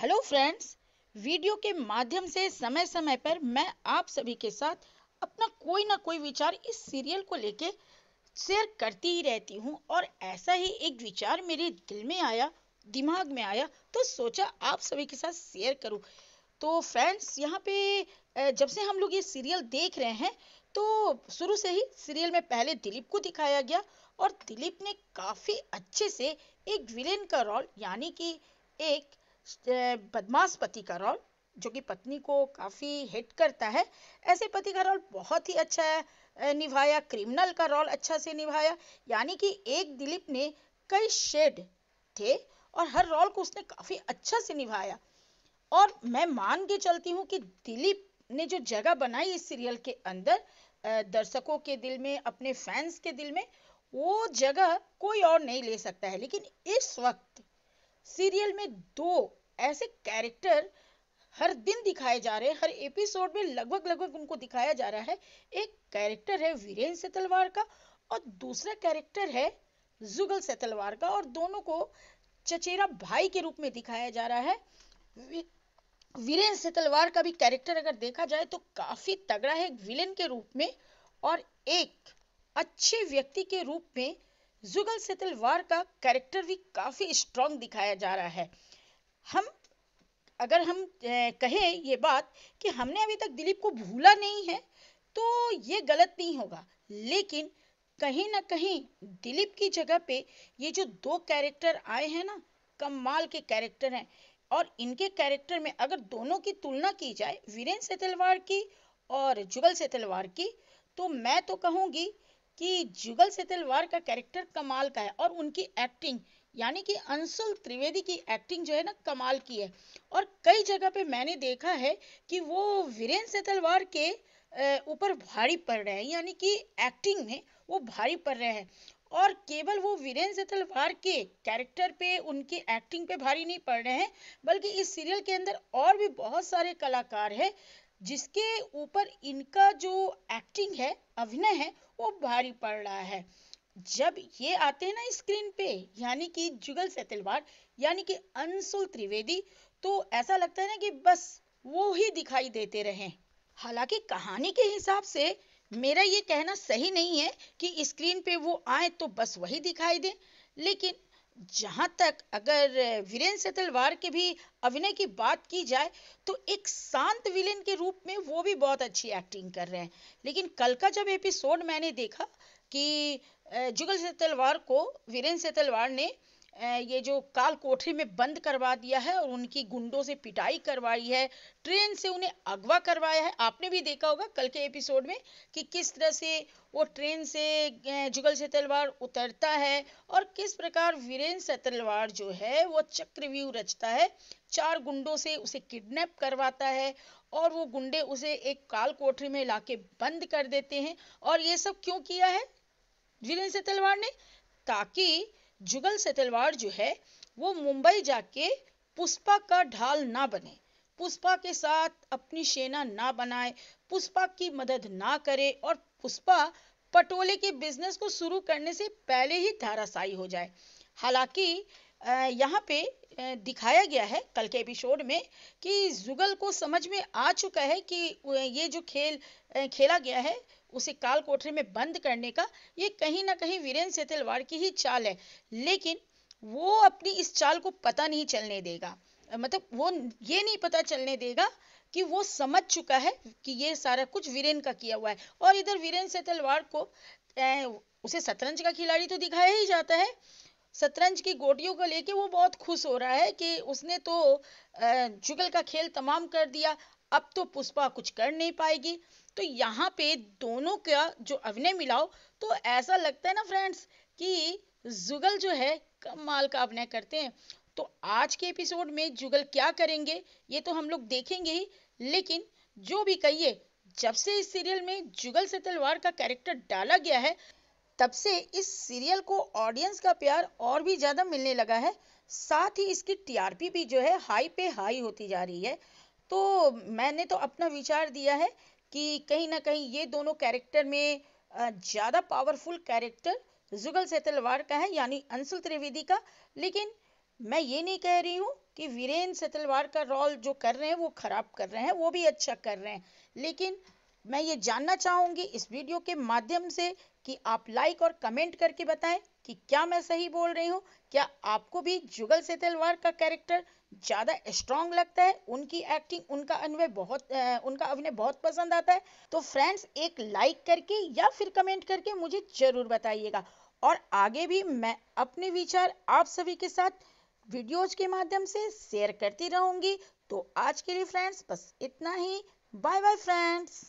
hello friends video के माध्यम से समय समय पर मैं आप सभी के साथ अपना कोई ना कोई विचार इस सीरियल को लेके शेयर करती ही रहती हूँ और ऐसा ही एक विचार मेरे दिल में आया दिमाग में आया तो सोचा आप सभी के साथ शेयर करूँ तो फ्रेंड्स यहाँ पे जब से हम लोग ये सीरियल देख रहे हैं तो शुरू से ही सीरियल में पहले दिलीप को दिखाया गया और दिलीप ने काफ़ी अच्छे से एक विलेन का रोल यानी कि एक बदमाश पति का रोल जो कि पत्नी को काफ़ी हिट करता है ऐसे पति का रोल बहुत ही अच्छा निभाया क्रिमिनल का रोल अच्छा से निभाया यानी कि एक दिलीप ने कई शेड थे और हर रोल को उसने काफ़ी अच्छा से निभाया और मैं मान के चलती हूँ कि दिलीप ने जो जगह बनाई इस सीरियल के अंदर दर्शकों के दिल में अपने फैंस के दिल में वो जगह कोई और नहीं ले सकता है लेकिन इस वक्त सीरियल में दो ऐसे कैरेक्टर हर दिन दिखाए जा रहे हर एपिसोड में लगभग लगभग उनको दिखाया जा रहा है एक कैरेक्टर है वीरेन से तलवार का और दूसरा कैरेक्टर है जुगल से तलवार का और दोनों को चचेरा भाई के रूप में दिखाया जा रहा है वीरेन से तलवार का भी कैरेक्टर अगर देखा जाए तो काफी तगड़ा है विलेन के रूप में और एक अच्छे व्यक्ति के रूप में जुगल से तलवार का कैरेक्टर भी काफी स्ट्रांग दिखाया जा रहा है हम अगर हम कहें ये बात कि हमने अभी तक दिलीप को भूला नहीं है तो ये गलत नहीं होगा लेकिन कहीं ना कहीं दिलीप की जगह पे ये जो दो कैरेक्टर आए हैं ना कमाल के कैरेक्टर हैं और इनके कैरेक्टर में अगर दोनों की तुलना की जाए वीरेंद्र सेतलवार की और जुगल सेतलवार की तो मैं तो कहूँगी कि जुगल सेतलवार का कैरेक्टर कमाल का है और उनकी एक्टिंग यानी कि अंशुल त्रिवेदी की एक्टिंग जो है ना कमाल की है और कई जगह पे मैंने देखा है कि वो वीरेन वीरेंद्र सेतलवार के ऊपर भारी पड़ रहे हैं यानी कि एक्टिंग में वो भारी पड़ रहे हैं और केवल वो वीरेन वीरेंद्र सेतलवार के कैरेक्टर पे उनकी एक्टिंग पे भारी नहीं पड़ रहे हैं बल्कि इस सीरियल के अंदर और भी बहुत सारे कलाकार हैं जिसके ऊपर इनका जो एक्टिंग है अभिनय है वो भारी पड़ रहा है जब ये आते हैं ना स्क्रीन पे यानी कि जुगल सेतलवार यानी कि अंशुल त्रिवेदी तो ऐसा लगता है ना कि बस वो ही दिखाई देते रहे हालांकि कहानी के हिसाब से मेरा ये कहना सही नहीं है कि स्क्रीन पे वो आए तो बस वही दिखाई दे लेकिन जहां तक अगर वीरेंद्र से तलवार के भी अभिनय की बात की जाए तो एक शांत विलेन के रूप में वो भी बहुत अच्छी एक्टिंग कर रहे हैं लेकिन कल का जब एपिसोड मैंने देखा कि जुगल से तलवार को वीरेंद्र से तलवार ने ये जो काल कोठरी में बंद करवा दिया है और उनकी गुंडों से पिटाई करवाई है ट्रेन से उन्हें अगवा करवाया है आपने भी देखा होगा कल के एपिसोड में कि किस तरह से वो ट्रेन से जुगल से तलवार उतरता है और किस प्रकार वीरेंद्र से तलवार जो है वो चक्रव्यूह रचता है चार गुंडों से उसे किडनैप करवाता है और वो गुंडे उसे एक काल कोठरी में लाके बंद कर देते हैं और ये सब क्यों किया है वीरेंद्र से तलवार ने ताकि जुगल सेतलवाड़ जो है वो मुंबई जाके पुष्पा का ढाल ना बने पुष्पा के साथ अपनी सेना ना बनाए पुष्पा की मदद ना करे और पुष्पा पटोले के बिजनेस को शुरू करने से पहले ही धाराशाई हो जाए हालांकि यहाँ पे दिखाया गया है कल के एपिसोड में कि जुगल को समझ में आ चुका है कि ये जो खेल खेला गया है उसे काल कोठरी में बंद करने का ये कहीं ना कहीं वीरेंद्र सेतलवाड़ की ही चाल है लेकिन वो अपनी इस चाल को पता नहीं चलने देगा मतलब वो ये नहीं पता चलने देगा कि वो समझ चुका है कि ये सारा कुछ वीरेंद्र का किया हुआ है और इधर वीरेन सेतलवाड़ को ए, उसे शतरंज का खिलाड़ी तो दिखाया ही जाता है शतरंज की गोटियों को लेके वो बहुत खुश हो रहा है कि उसने तो जुगल का खेल तमाम कर दिया अब तो पुष्पा कुछ कर नहीं पाएगी तो यहाँ पे दोनों का जो अभिनय मिलाओ तो ऐसा लगता है ना फ्रेंड्स कि जुगल जो है कमाल का अभिनय करते हैं तो आज के एपिसोड में जुगल क्या करेंगे ये तो हम लोग देखेंगे ही लेकिन जो भी कहिए जब से इस सीरियल में जुगल से तलवार का कैरेक्टर डाला गया है तब से इस सीरियल को ऑडियंस का प्यार और भी ज़्यादा मिलने लगा है साथ ही इसकी टीआरपी भी जो है हाई पे हाई होती जा रही है तो मैंने तो अपना विचार दिया है कि कहीं ना कहीं ये दोनों कैरेक्टर में ज़्यादा पावरफुल कैरेक्टर जुगल से तलवार का है यानी अंशुल त्रिवेदी का लेकिन मैं ये नहीं कह रही हूँ कि वीरेन सेतलवार का रोल जो कर रहे हैं वो खराब कर रहे हैं वो भी अच्छा कर रहे हैं लेकिन मैं ये जानना चाहूँगी इस वीडियो के माध्यम से कि आप लाइक और कमेंट करके बताएं कि क्या मैं सही बोल रही हूँ क्या आपको भी जुगल सेतलवार का कैरेक्टर ज़्यादा स्ट्रॉन्ग लगता है उनकी एक्टिंग उनका अनुभव बहुत उनका अभिनय बहुत पसंद आता है तो फ्रेंड्स एक लाइक करके या फिर कमेंट करके मुझे ज़रूर बताइएगा और आगे भी मैं अपने विचार आप सभी के साथ वीडियोज के माध्यम से शेयर करती रहूंगी तो आज के लिए फ्रेंड्स बस इतना ही बाय बाय फ्रेंड्स